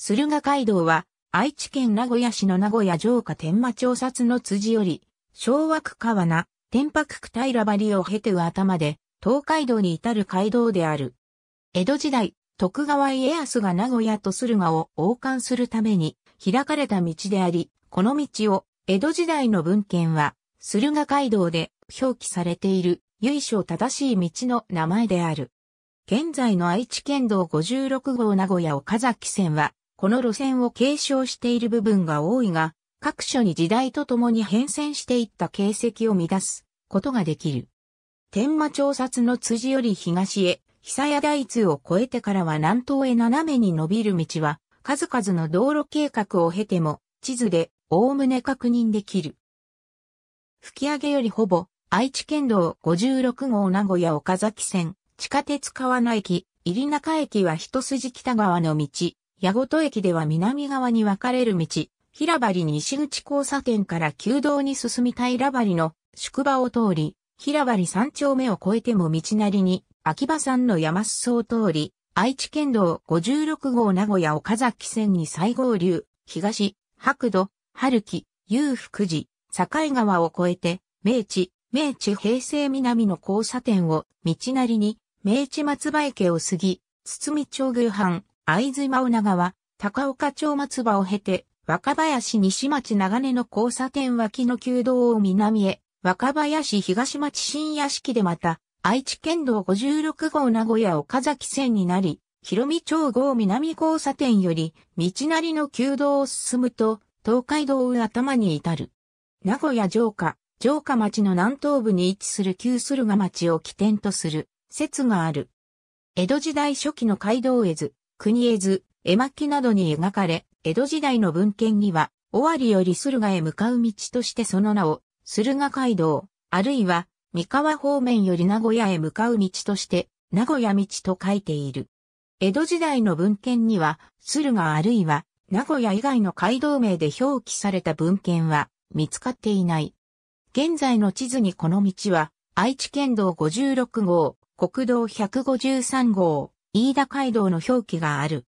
駿河街道は、愛知県名古屋市の名古屋城下天馬調札の辻より、昭和区川名、天白区平張を経て上頭で、東海道に至る街道である。江戸時代、徳川家康が名古屋と駿河を王冠するために、開かれた道であり、この道を、江戸時代の文献は、駿河街道で表記されている、由緒正しい道の名前である。現在の愛知県道56号名古屋岡崎線は、この路線を継承している部分が多いが、各所に時代とともに変遷していった形跡を乱すことができる。天馬調察の辻より東へ、久屋大通を越えてからは南東へ斜めに伸びる道は、数々の道路計画を経ても、地図で、おおむね確認できる。吹上よりほぼ、愛知県道56号名古屋岡崎線、地下鉄川野駅、入中駅は一筋北側の道、矢事駅では南側に分かれる道、平張西口交差点から旧道に進み平張の宿場を通り、平張三丁目を越えても道なりに、秋葉山の山裾を通り、愛知県道56号名古屋岡崎線に再合流、東、白土、春木、裕福寺、境川を越えて、明治、明治平成南の交差点を道なりに、明治松葉池を過ぎ、堤町宮藩、会津真央長は、高岡町松葉を経て、若林西町長根の交差点脇の旧道を南へ、若林東町新屋敷でまた、愛知県道56号名古屋岡崎線になり、広見町号南交差点より、道なりの旧道を進むと、東海道を頭に至る。名古屋城下、城下町の南東部に位置する旧駿河町を起点とする、説がある。江戸時代初期の街道絵図、国絵図、絵巻などに描かれ、江戸時代の文献には、尾張より駿河へ向かう道としてその名を、駿河街道、あるいは、三河方面より名古屋へ向かう道として、名古屋道と書いている。江戸時代の文献には、駿河あるいは、名古屋以外の街道名で表記された文献は見つかっていない。現在の地図にこの道は、愛知県道56号、国道153号、飯田街道の表記がある。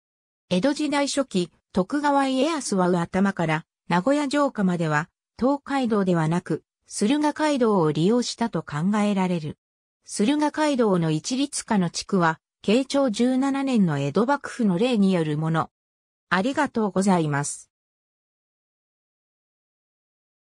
江戸時代初期、徳川家康は頭から名古屋城下までは、東海道ではなく、駿河街道を利用したと考えられる。駿河街道の一律下の地区は、慶長17年の江戸幕府の例によるもの。ありがとうございます。